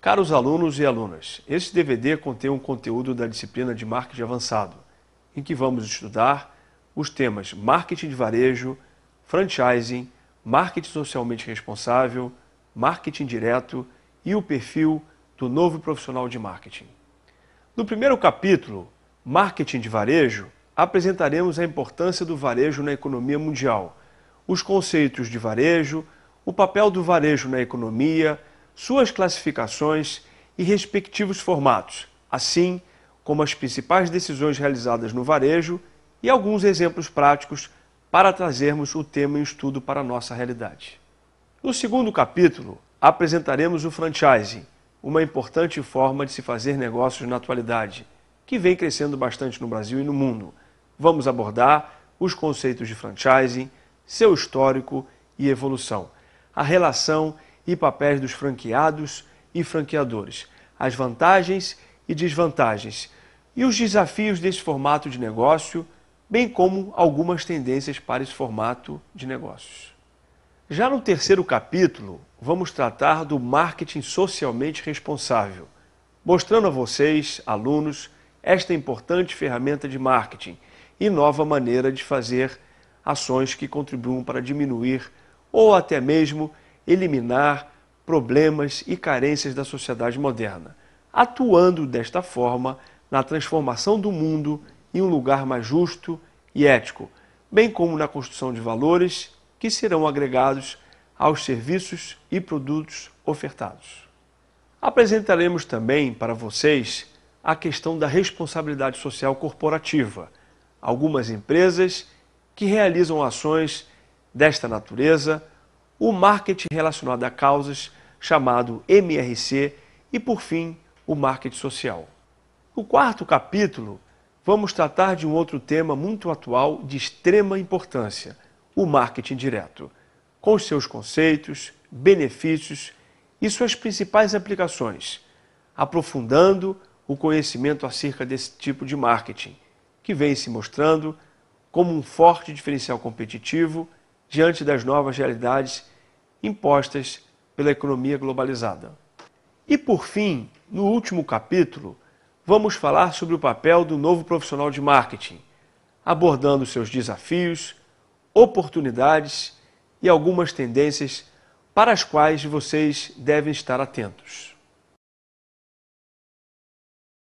Caros alunos e alunas, esse DVD contém um conteúdo da disciplina de marketing avançado, em que vamos estudar os temas marketing de varejo, franchising, marketing socialmente responsável, marketing direto e o perfil do novo profissional de marketing. No primeiro capítulo, Marketing de Varejo, apresentaremos a importância do varejo na economia mundial, os conceitos de varejo, o papel do varejo na economia suas classificações e respectivos formatos, assim como as principais decisões realizadas no varejo e alguns exemplos práticos para trazermos o tema em estudo para a nossa realidade. No segundo capítulo, apresentaremos o franchising, uma importante forma de se fazer negócios na atualidade, que vem crescendo bastante no Brasil e no mundo. Vamos abordar os conceitos de franchising, seu histórico e evolução, a relação e papéis dos franqueados e franqueadores, as vantagens e desvantagens e os desafios desse formato de negócio, bem como algumas tendências para esse formato de negócios. Já no terceiro capítulo, vamos tratar do marketing socialmente responsável, mostrando a vocês, alunos, esta importante ferramenta de marketing e nova maneira de fazer ações que contribuam para diminuir ou até mesmo eliminar problemas e carências da sociedade moderna, atuando desta forma na transformação do mundo em um lugar mais justo e ético, bem como na construção de valores que serão agregados aos serviços e produtos ofertados. Apresentaremos também para vocês a questão da responsabilidade social corporativa. Algumas empresas que realizam ações desta natureza o marketing relacionado a causas, chamado MRC, e, por fim, o marketing social. No quarto capítulo, vamos tratar de um outro tema muito atual de extrema importância, o marketing direto, com seus conceitos, benefícios e suas principais aplicações, aprofundando o conhecimento acerca desse tipo de marketing, que vem se mostrando como um forte diferencial competitivo diante das novas realidades impostas pela economia globalizada. E por fim, no último capítulo, vamos falar sobre o papel do novo profissional de marketing, abordando seus desafios, oportunidades e algumas tendências para as quais vocês devem estar atentos.